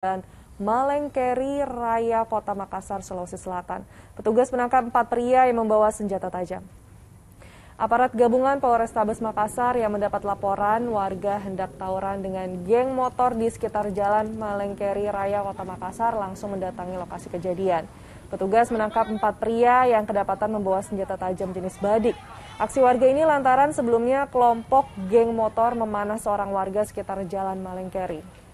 dan Malengkeri Raya Kota Makassar, Sulawesi Selatan. Petugas menangkap empat pria yang membawa senjata tajam. Aparat gabungan Polrestabes Makassar yang mendapat laporan warga hendak tawuran dengan geng motor di sekitar jalan Malengkeri Raya Kota Makassar langsung mendatangi lokasi kejadian. Petugas menangkap empat pria yang kedapatan membawa senjata tajam jenis badik. Aksi warga ini lantaran sebelumnya kelompok geng motor memanah seorang warga sekitar jalan Malengkeri.